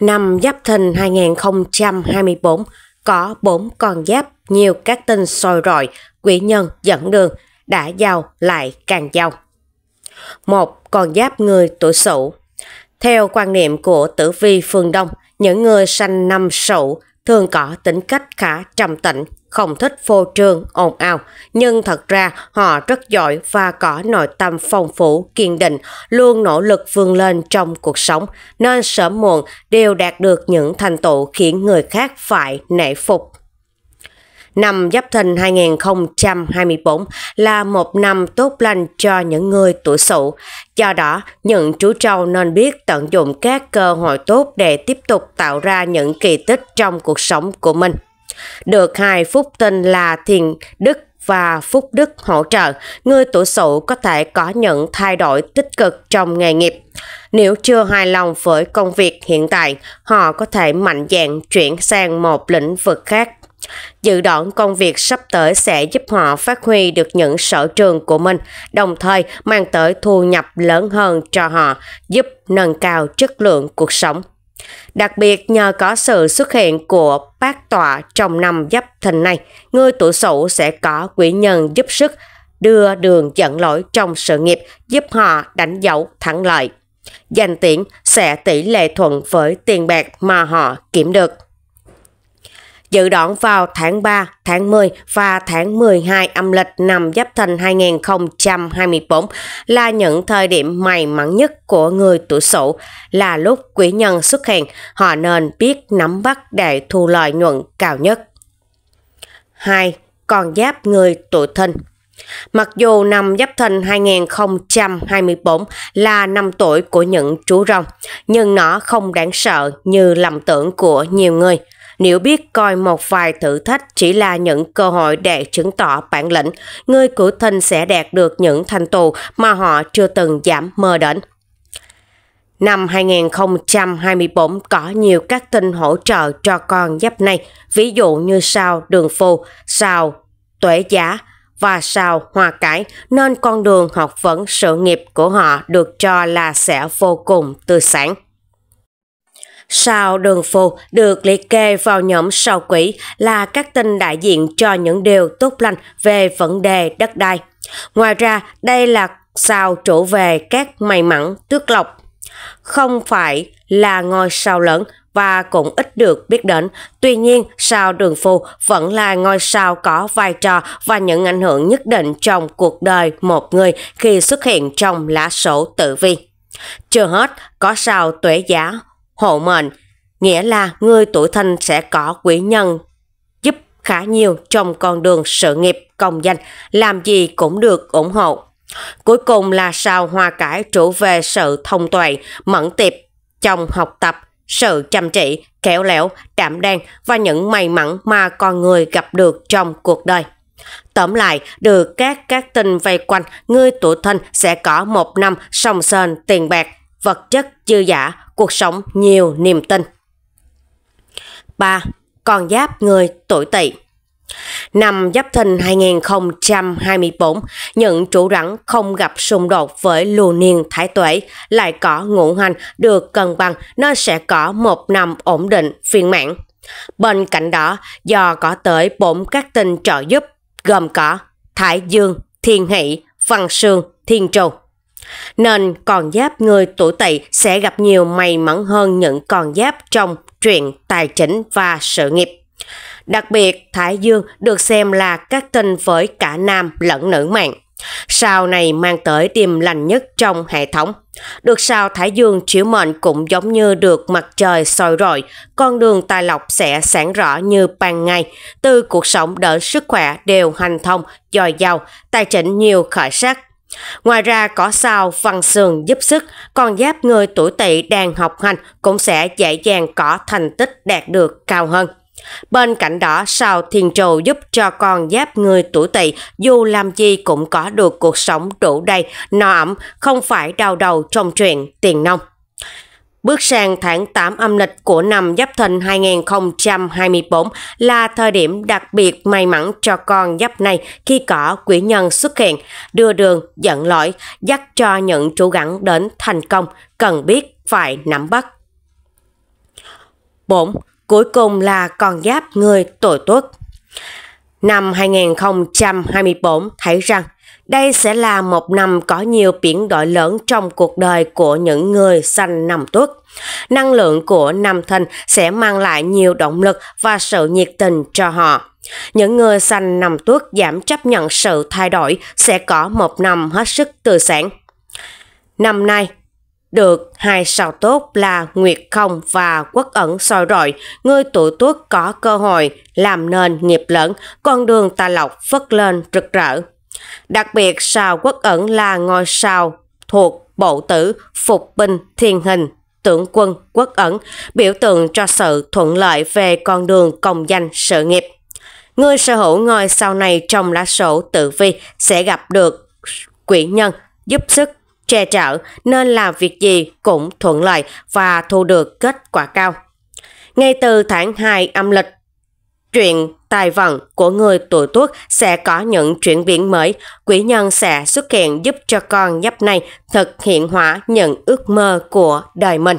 Năm Giáp Thìn 2024 có bốn con giáp nhiều các tinh sôi rọi, quỷ nhân dẫn đường, đã giàu lại càng giàu. Một con giáp người tuổi Sửu. Theo quan niệm của Tử Vi Phương Đông, những người sanh năm Sửu thường có tính cách khá trầm tĩnh, không thích phô trương, ồn ào, nhưng thật ra họ rất giỏi và có nội tâm phong phú, kiên định, luôn nỗ lực vươn lên trong cuộc sống, nên sớm muộn đều đạt được những thành tựu khiến người khác phải nể phục. Năm Giáp Thìn 2024 là một năm tốt lành cho những người tuổi Sửu. Do đó, những chú trâu nên biết tận dụng các cơ hội tốt để tiếp tục tạo ra những kỳ tích trong cuộc sống của mình. Được hai phúc tinh là Thiền Đức và Phúc Đức hỗ trợ, người tuổi Sửu có thể có những thay đổi tích cực trong nghề nghiệp. Nếu chưa hài lòng với công việc hiện tại, họ có thể mạnh dạn chuyển sang một lĩnh vực khác. Dự đoán công việc sắp tới sẽ giúp họ phát huy được những sở trường của mình, đồng thời mang tới thu nhập lớn hơn cho họ, giúp nâng cao chất lượng cuộc sống. Đặc biệt nhờ có sự xuất hiện của bác tọa trong năm giáp thìn này, người tuổi sửu sẽ có quỹ nhân giúp sức đưa đường dẫn lỗi trong sự nghiệp giúp họ đánh dấu thắng lợi. Danh tiện sẽ tỷ lệ thuận với tiền bạc mà họ kiếm được dự đoán vào tháng 3, tháng 10 và tháng 12 âm lịch năm Giáp Thìn 2024 là những thời điểm may mắn nhất của người tuổi Sửu, là lúc quý nhân xuất hiện, họ nên biết nắm bắt để thu lợi nhuận cao nhất. 2. Con giáp người tuổi Thìn Mặc dù năm Giáp Thìn 2024 là năm tuổi của những chú rồng, nhưng nó không đáng sợ như lầm tưởng của nhiều người – nếu biết coi một vài thử thách chỉ là những cơ hội để chứng tỏ bản lĩnh, người cử thinh sẽ đạt được những thành tựu mà họ chưa từng dám mơ đến. Năm 2024 có nhiều các tinh hỗ trợ cho con giáp này, ví dụ như sao đường phù, sao tuệ giá và sao hòa cải, nên con đường học vấn sự nghiệp của họ được cho là sẽ vô cùng tươi sáng. Sao đường phù được liệt kê vào nhóm sao quỷ là các tinh đại diện cho những điều tốt lành về vấn đề đất đai. Ngoài ra, đây là sao trụ về các may mắn tước lộc. Không phải là ngôi sao lớn và cũng ít được biết đến. Tuy nhiên, sao đường phù vẫn là ngôi sao có vai trò và những ảnh hưởng nhất định trong cuộc đời một người khi xuất hiện trong lá sổ tử vi. Chưa hết, có sao tuệ giá hộ mệnh, nghĩa là người tuổi thìn sẽ có quý nhân giúp khá nhiều trong con đường sự nghiệp công danh, làm gì cũng được ủng hộ. Cuối cùng là sao hoa cải trụ về sự thông tuệ, mẫn tiệp trong học tập, sự chăm chỉ, khéo léo, đảm đang và những may mắn mà con người gặp được trong cuộc đời. Tóm lại, được các các tinh vây quanh, người tuổi thân sẽ có một năm song sơn tiền bạc, vật chất dư giả, cuộc sống nhiều niềm tin. 3. Con giáp người tuổi tỵ Năm Giáp Thìn 2024, những chủ rắn không gặp xung đột với lưu niên thái tuệ, lại có ngũ hành được cân bằng nên sẽ có một năm ổn định phiên mãn. Bên cạnh đó, do có tới bốn các tinh trợ giúp gồm có Thái Dương, Thiên Hỷ, Văn Sương, Thiên Trù nên con giáp người tuổi tỵ sẽ gặp nhiều may mắn hơn những con giáp trong chuyện tài chính và sự nghiệp. Đặc biệt, Thái Dương được xem là các tinh với cả nam lẫn nữ mạng. Sao này mang tới tiềm lành nhất trong hệ thống. Được sao Thái Dương chiếu mệnh cũng giống như được mặt trời soi rọi, con đường tài lộc sẽ sáng rõ như ban ngày, từ cuộc sống đến sức khỏe đều hành thông, dồi dào, tài chính nhiều khởi sắc, Ngoài ra cỏ sao, phần sườn giúp sức, còn giáp người tuổi tỵ đang học hành cũng sẽ dễ dàng có thành tích đạt được cao hơn. Bên cạnh đó, sao thiên trù giúp cho con giáp người tuổi tỵ dù làm gì cũng có được cuộc sống đủ đầy, no ẩm, không phải đau đầu trong chuyện tiền nông. Bước sang tháng 8 âm lịch của năm Giáp Thìn 2024 là thời điểm đặc biệt may mắn cho con giáp này khi có quỷ nhân xuất hiện, đưa đường, dẫn lỗi, dắt cho những chủ gắng đến thành công, cần biết phải nắm bắt. 4. Cuối cùng là con giáp người tuổi tuất. Năm 2024 thấy rằng đây sẽ là một năm có nhiều biến đổi lớn trong cuộc đời của những người sanh năm tuất. Năng lượng của năm thìn sẽ mang lại nhiều động lực và sự nhiệt tình cho họ. Những người sanh năm tuất giảm chấp nhận sự thay đổi sẽ có một năm hết sức tươi sáng. Năm nay, được hai sao tốt là Nguyệt Không và Quốc ẩn soi rọi, người tuổi tuất có cơ hội làm nên nghiệp lớn, con đường tài lộc phất lên rực rỡ. Đặc biệt sao quốc ẩn là ngôi sao thuộc bộ tử phục binh thiên hình tưởng quân quốc ẩn biểu tượng cho sự thuận lợi về con đường công danh sự nghiệp. Người sở hữu ngôi sao này trong lá sổ tử vi sẽ gặp được quỷ nhân giúp sức che chở nên làm việc gì cũng thuận lợi và thu được kết quả cao. Ngay từ tháng 2 âm lịch Chuyện tài vận của người tuổi tuất sẽ có những chuyển biến mới, quý nhân sẽ xuất hiện giúp cho con giáp này thực hiện hóa những ước mơ của đời mình.